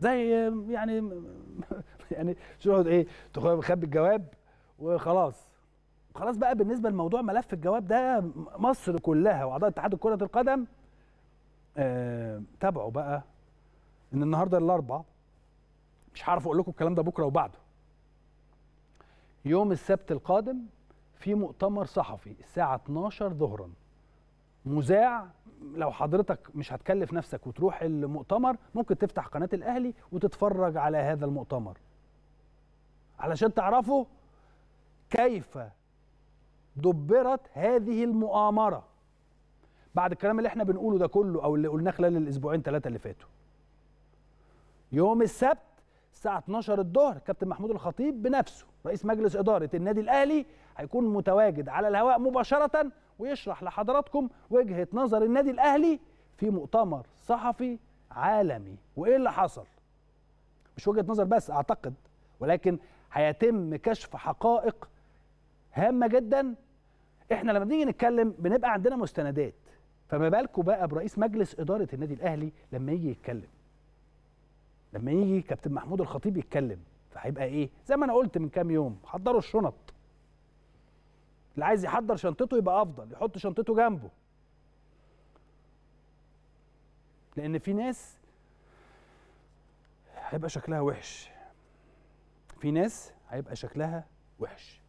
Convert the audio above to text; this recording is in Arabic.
زي يعني يعني شو ايه تخبي الجواب وخلاص خلاص بقى بالنسبه لموضوع ملف الجواب ده مصر كلها واعضاء اتحاد كره القدم آه تابعوا بقى ان النهارده الاربع مش هعرف اقول لكم الكلام ده بكره وبعده يوم السبت القادم في مؤتمر صحفي الساعه 12 ظهرا مذاع لو حضرتك مش هتكلف نفسك وتروح المؤتمر ممكن تفتح قناه الاهلي وتتفرج على هذا المؤتمر علشان تعرفوا كيف دبرت هذه المؤامره بعد الكلام اللي احنا بنقوله ده كله او اللي قلناه خلال الاسبوعين ثلاثه اللي فاتوا يوم السبت الساعه 12 الظهر كابتن محمود الخطيب بنفسه رئيس مجلس اداره النادي الاهلي هيكون متواجد على الهواء مباشره ويشرح لحضراتكم وجهه نظر النادي الاهلي في مؤتمر صحفي عالمي وايه اللي حصل مش وجهه نظر بس اعتقد ولكن هيتم كشف حقائق هامه جدا احنا لما بنيجي نتكلم بنبقى عندنا مستندات فما بالكم بقى برئيس مجلس اداره النادي الاهلي لما يجي يتكلم لما يجي كابتن محمود الخطيب يتكلم فهيبقى ايه زي ما انا قلت من كام يوم حضروا الشنط اللي عايز يحضر شنطته يبقى افضل يحط شنطته جنبه لان في ناس هيبقى شكلها وحش في ناس هيبقى شكلها وحش